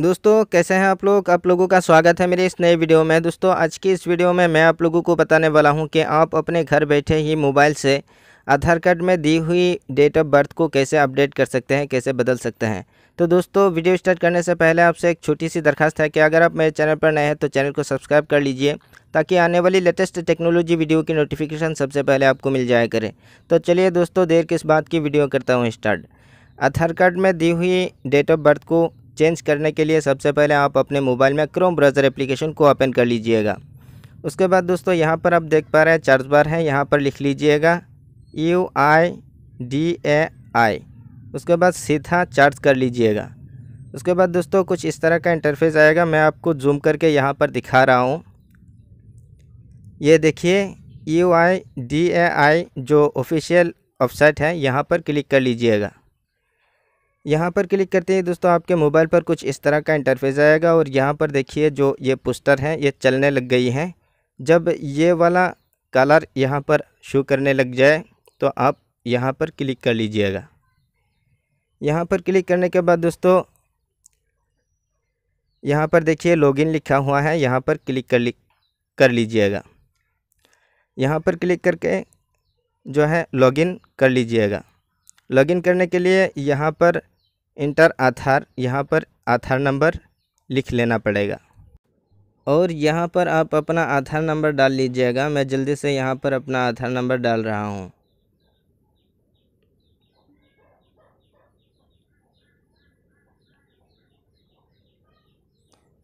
दोस्तों कैसे हैं आप लोग आप लोगों का स्वागत है मेरे इस नए वीडियो में दोस्तों आज की इस वीडियो में मैं आप लोगों को बताने वाला हूं कि आप अपने घर बैठे ही मोबाइल से आधार कार्ड में दी हुई डेट ऑफ बर्थ को कैसे अपडेट कर सकते हैं कैसे बदल सकते हैं तो दोस्तों वीडियो स्टार्ट करने से पहले आपसे एक छोटी सी दरखास्त है कि अगर आप मेरे चैनल पर नए हैं तो चैनल को सब्सक्राइब कर लीजिए ताकि आने वाली लेटेस्ट टेक्नोलॉजी वीडियो की नोटिफिकेशन सबसे पहले आपको मिल जाया करे तो चलिए दोस्तों देर किस बात की वीडियो करता हूँ स्टार्ट आधार कार्ड में दी हुई डेट ऑफ बर्थ को चेंज करने के लिए सबसे पहले आप अपने मोबाइल में क्रोम ब्राउज़र एप्लीकेशन को ओपन कर लीजिएगा उसके बाद दोस्तों यहाँ पर आप देख पा रहे हैं चार्ज बार है यहाँ पर लिख लीजिएगा यू आई डी ए आई उसके बाद सीधा चार्ज कर लीजिएगा उसके बाद दोस्तों कुछ इस तरह का इंटरफेस आएगा मैं आपको जूम करके यहाँ पर दिखा रहा हूँ ये देखिए यू आई डी ए आई जो ऑफिशियल वेबसाइट है यहाँ पर क्लिक कर लीजिएगा यहाँ पर क्लिक करते हैं दोस्तों आपके मोबाइल पर कुछ इस तरह का इंटरफेस आएगा और यहाँ पर देखिए जो ये पोस्टर हैं ये चलने लग गई हैं जब ये वाला कलर यहाँ पर शो करने लग जाए तो आप यहाँ पर क्लिक कर लीजिएगा यहाँ पर क्लिक करने के बाद दोस्तों यहाँ पर देखिए लॉगिन लिखा हुआ है यहाँ पर क्लिक कर ली कर लीजिएगा यहाँ पर क्लिक करके जो है लॉगिन कर लीजिएगा लॉगिन करने के लिए यहाँ पर इंटर आधार यहाँ पर आधार नंबर लिख लेना पड़ेगा और यहाँ पर आप अपना आधार नंबर डाल लीजिएगा मैं जल्दी से यहाँ पर अपना आधार नंबर डाल रहा हूँ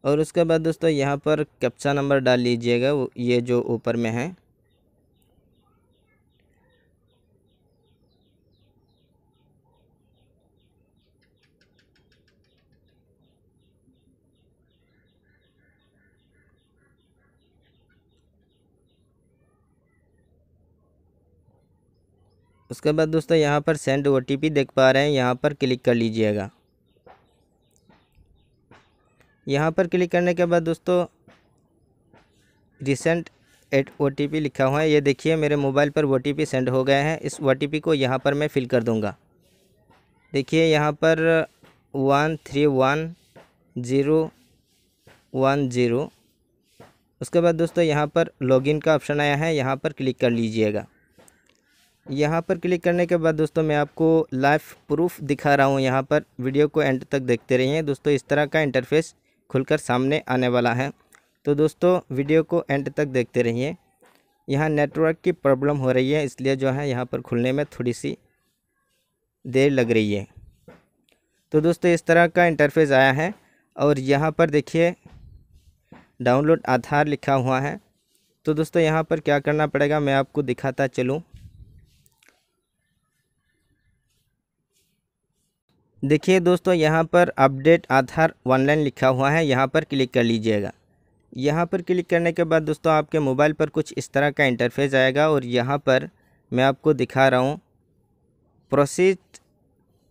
और उसके बाद दोस्तों यहाँ पर कैप्चा नंबर डाल लीजिएगा ये जो ऊपर में है उसके बाद दोस्तों यहाँ पर सेंड ओ देख पा रहे हैं यहाँ पर क्लिक कर लीजिएगा यहाँ पर क्लिक करने के बाद दोस्तों रिसेंट एट ओ लिखा हुआ है ये देखिए मेरे मोबाइल पर ओ सेंड हो गए हैं इस ओ को यहाँ पर मैं फिल कर दूँगा देखिए यहाँ पर one three one zero one zero उसके बाद दोस्तों यहाँ पर लॉगिन का ऑप्शन आया है यहाँ पर क्लिक कर लीजिएगा यहाँ पर क्लिक करने के बाद दोस्तों मैं आपको लाइफ प्रूफ दिखा रहा हूँ यहाँ पर वीडियो को एंड तक देखते रहिए दोस्तों इस तरह का इंटरफेस खुलकर सामने आने वाला है तो दोस्तों वीडियो को एंड तक देखते रहिए यहाँ नेटवर्क की प्रॉब्लम हो रही है इसलिए जो है यहाँ पर खुलने में थोड़ी सी देर लग रही है तो दोस्तों इस तरह का इंटरफेस आया है और यहाँ पर देखिए डाउनलोड आधार लिखा हुआ है तो दोस्तों यहाँ पर क्या करना पड़ेगा मैं आपको दिखाता चलूँ देखिए दोस्तों यहाँ पर अपडेट आधार ऑनलाइन लिखा हुआ है यहाँ पर क्लिक कर लीजिएगा यहाँ पर क्लिक करने के बाद दोस्तों आपके मोबाइल पर कुछ इस तरह का इंटरफेस आएगा और यहाँ पर मैं आपको दिखा रहा हूँ प्रोसीड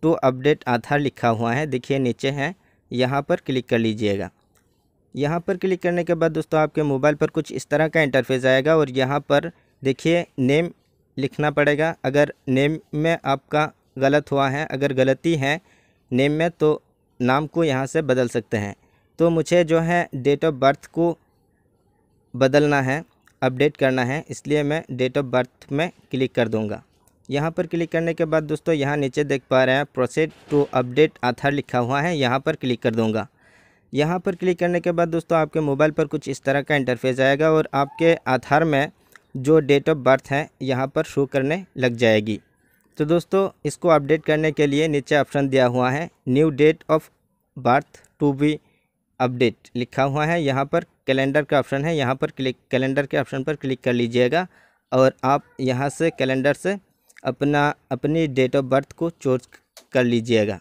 टू अपडेट आधार लिखा हुआ है देखिए नीचे है यहाँ पर क्लिक कर लीजिएगा यहाँ पर क्लिक करने के बाद दोस्तों आपके मोबाइल पर कुछ इस तरह का इंटरफेस आएगा और यहाँ पर देखिए नेम लिखना पड़ेगा अगर नेम में आपका गलत हुआ है अगर गलती है नेम में तो नाम को यहाँ से बदल सकते हैं तो मुझे जो है डेट ऑफ बर्थ को बदलना है अपडेट करना है इसलिए मैं डेट ऑफ बर्थ में क्लिक कर दूँगा यहाँ पर क्लिक करने के बाद दोस्तों यहाँ नीचे देख पा रहे हैं प्रोसेड टू अपडेट आधार लिखा हुआ है यहाँ पर क्लिक कर दूँगा यहाँ पर क्लिक करने के बाद दोस्तों आपके मोबाइल पर कुछ इस तरह का इंटरफेस आएगा और आपके आधार में जो डेट ऑफ बर्थ है यहाँ पर शो करने लग जाएगी तो दोस्तों इसको अपडेट करने के लिए नीचे ऑप्शन दिया हुआ है new date of birth to be update लिखा हुआ है यहाँ पर कैलेंडर का ऑप्शन है यहाँ पर क्लिक कैलेंडर के ऑप्शन पर क्लिक कर लीजिएगा और आप यहाँ से कैलेंडर से अपना अपनी डेट ऑफ बर्थ को चोज कर लीजिएगा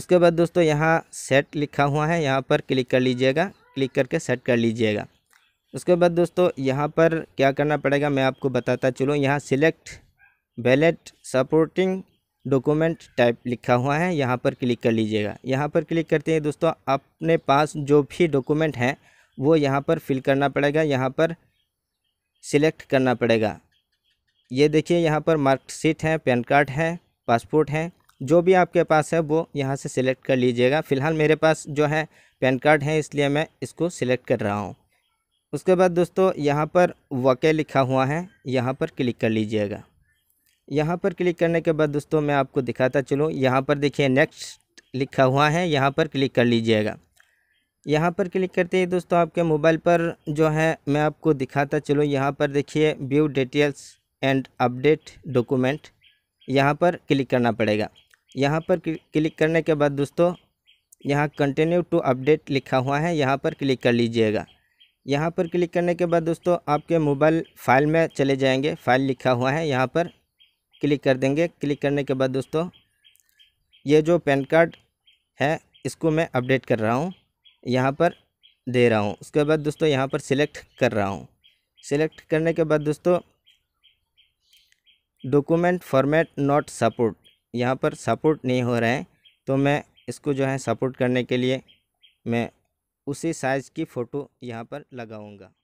उसके बाद दोस्तों यहाँ सेट लिखा हुआ है यहाँ पर क्लिक कर लीजिएगा क्लिक करके सेट कर लीजिएगा उसके बाद दोस्तों यहाँ पर क्या करना पड़ेगा मैं आपको बताता चलूँ यहाँ select ballot supporting document type लिखा हुआ है यहाँ पर क्लिक कर लीजिएगा यहाँ पर क्लिक करते हैं दोस्तों अपने पास जो भी डॉक्यूमेंट हैं वो यहाँ पर फिल करना पड़ेगा यहाँ पर सिलेक्ट करना पड़ेगा ये देखिए यहाँ पर मार्कशीट है पैन कार्ड है पासपोर्ट है जो भी आपके पास है वो यहाँ से सिलेक्ट कर लीजिएगा फ़िलहाल मेरे पास जो है पैन कार्ड है इसलिए मैं इसको सिलेक्ट कर रहा हूँ उसके बाद दोस्तों यहाँ पर वाक़ लिखा हुआ है यहाँ पर क्लिक कर लीजिएगा यहाँ पर क्लिक करने के बाद दोस्तों मैं आपको दिखाता चलूँ यहाँ पर देखिए नेक्स्ट लिखा हुआ है यहाँ पर क्लिक कर लीजिएगा यहाँ पर क्लिक करते ही दोस्तों आपके मोबाइल पर जो है मैं आपको दिखाता चलूँ यहाँ पर देखिए view details and update document यहाँ पर क्लिक करना पड़ेगा यहाँ पर क्लिक करने के बाद दोस्तों यहाँ कंटिन्यू टू अपडेट लिखा हुआ है यहाँ पर क्लिक कर लीजिएगा यहाँ पर क्लिक करने के बाद दोस्तों आपके मोबाइल फाइल में चले जाएंगे फाइल लिखा हुआ है यहाँ पर क्लिक कर देंगे क्लिक करने के बाद दोस्तों ये जो पैन कार्ड है इसको मैं अपडेट कर रहा हूँ यहाँ पर दे रहा हूँ उसके बाद दोस्तों यहाँ पर सिलेक्ट कर रहा हूँ सिलेक्ट करने के बाद दोस्तों डॉक्यूमेंट फॉर्मेट नॉट सपोर्ट यहाँ पर सपोर्ट नहीं हो रहे हैं तो मैं इसको जो है सपोर्ट करने के लिए मैं उसी साइज़ की फ़ोटो यहाँ पर लगाऊंगा